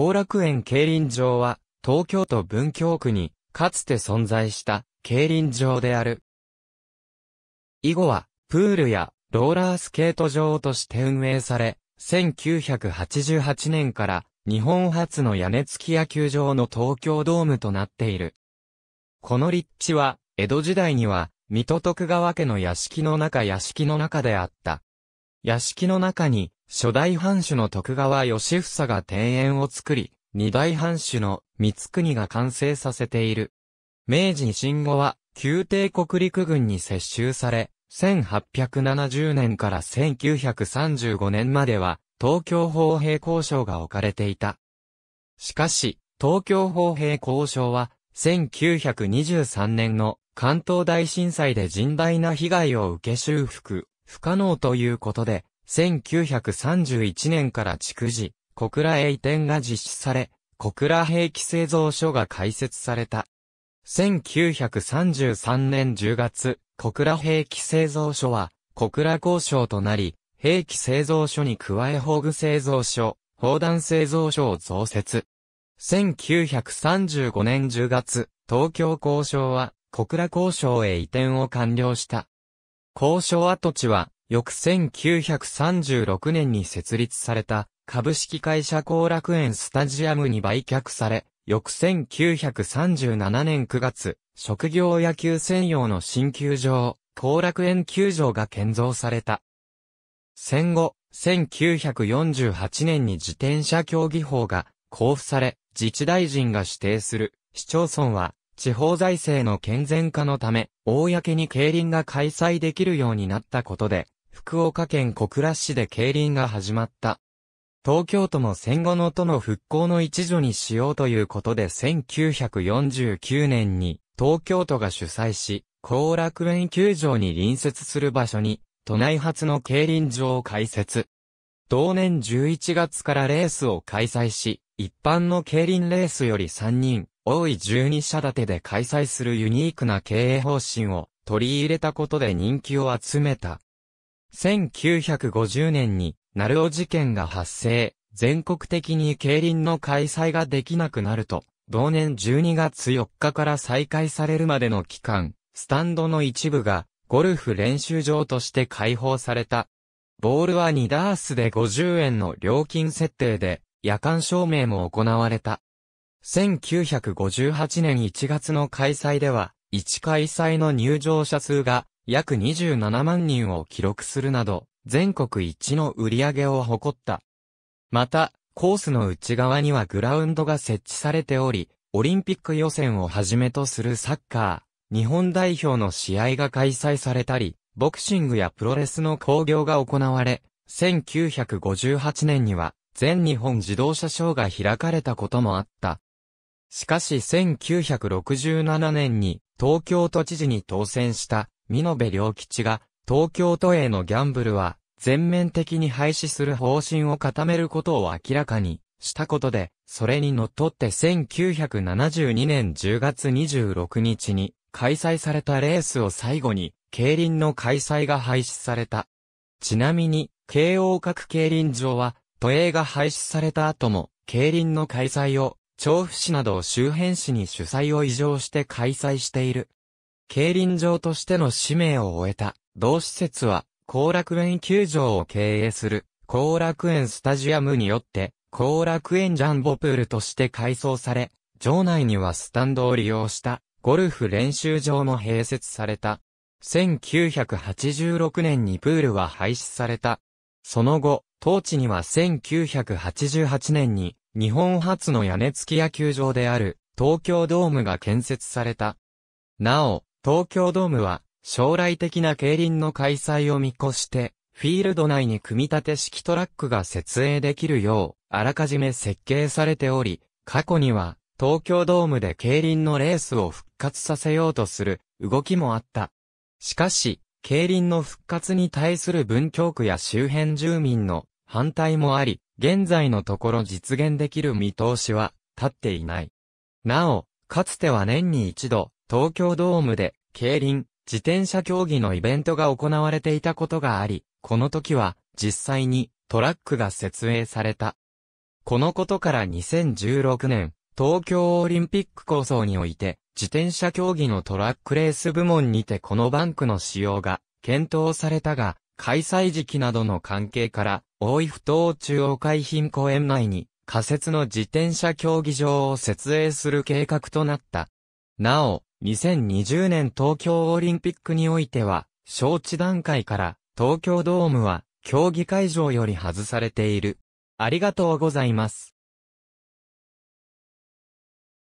後楽園競輪場は、東京都文京区に、かつて存在した、競輪場である。以後は、プールや、ローラースケート場として運営され、1988年から、日本初の屋根付き野球場の東京ドームとなっている。この立地は、江戸時代には、水戸徳川家の屋敷の中屋敷の中であった。屋敷の中に、初代藩主の徳川義房が庭園を作り、二代藩主の三国が完成させている。明治維新後は、宮廷国陸軍に接収され、1870年から1935年までは、東京法兵交渉が置かれていた。しかし、東京法兵交渉は、1923年の関東大震災で甚大な被害を受け修復、不可能ということで、1931年から築地、小倉へ移転が実施され、小倉兵器製造所が開設された。1933年10月、小倉兵器製造所は、小倉工廠となり、兵器製造所に加え宝具製造所、砲弾製造所を増設。1935年10月、東京交渉は、小倉交渉へ移転を完了した。交渉跡地は、翌1936年に設立された株式会社後楽園スタジアムに売却され、翌1937年9月、職業野球専用の新球場、後楽園球場が建造された。戦後、1948年に自転車競技法が交付され、自治大臣が指定する市町村は地方財政の健全化のため、公に競輪が開催できるようになったことで、福岡県小倉市で競輪が始まった。東京都も戦後の都の復興の一助にしようということで1949年に東京都が主催し、後楽園球場に隣接する場所に、都内初の競輪場を開設。同年11月からレースを開催し、一般の競輪レースより3人、多い12社立てで開催するユニークな経営方針を取り入れたことで人気を集めた。1950年に、ナルオ事件が発生、全国的に競輪の開催ができなくなると、同年12月4日から再開されるまでの期間、スタンドの一部が、ゴルフ練習場として開放された。ボールは2ダースで50円の料金設定で、夜間照明も行われた。1958年1月の開催では、1開催の入場者数が約27万人を記録するなど、全国一の売り上げを誇った。また、コースの内側にはグラウンドが設置されており、オリンピック予選をはじめとするサッカー、日本代表の試合が開催されたり、ボクシングやプロレスの興行が行われ、1958年には全日本自動車ショーが開かれたこともあった。しかし1967年に東京都知事に当選した美延良吉が東京都へのギャンブルは全面的に廃止する方針を固めることを明らかにしたことで、それにのっとって1972年10月26日に開催されたレースを最後に競輪の開催が廃止された。ちなみに、京王各競輪場は都営が廃止された後も、競輪の開催を、調布市など周辺市に主催を異常して開催している。競輪場としての使命を終えた、同施設は、後楽園球場を経営する、後楽園スタジアムによって、後楽園ジャンボプールとして改装され、場内にはスタンドを利用した、ゴルフ練習場も併設された。1986年にプールは廃止された。その後、当地には1988年に日本初の屋根付き野球場である東京ドームが建設された。なお、東京ドームは将来的な競輪の開催を見越して、フィールド内に組み立て式トラックが設営できるよう、あらかじめ設計されており、過去には東京ドームで競輪のレースを復活させようとする動きもあった。しかし、競輪の復活に対する文京区や周辺住民の反対もあり、現在のところ実現できる見通しは立っていない。なお、かつては年に一度、東京ドームで、競輪、自転車競技のイベントが行われていたことがあり、この時は、実際に、トラックが設営された。このことから2016年、東京オリンピック構想において、自転車競技のトラックレース部門にてこのバンクの使用が検討されたが、開催時期などの関係から、大井ふ頭中央海浜公園内に仮設の自転車競技場を設営する計画となった。なお、2020年東京オリンピックにおいては、招致段階から東京ドームは競技会場より外されている。ありがとうございます。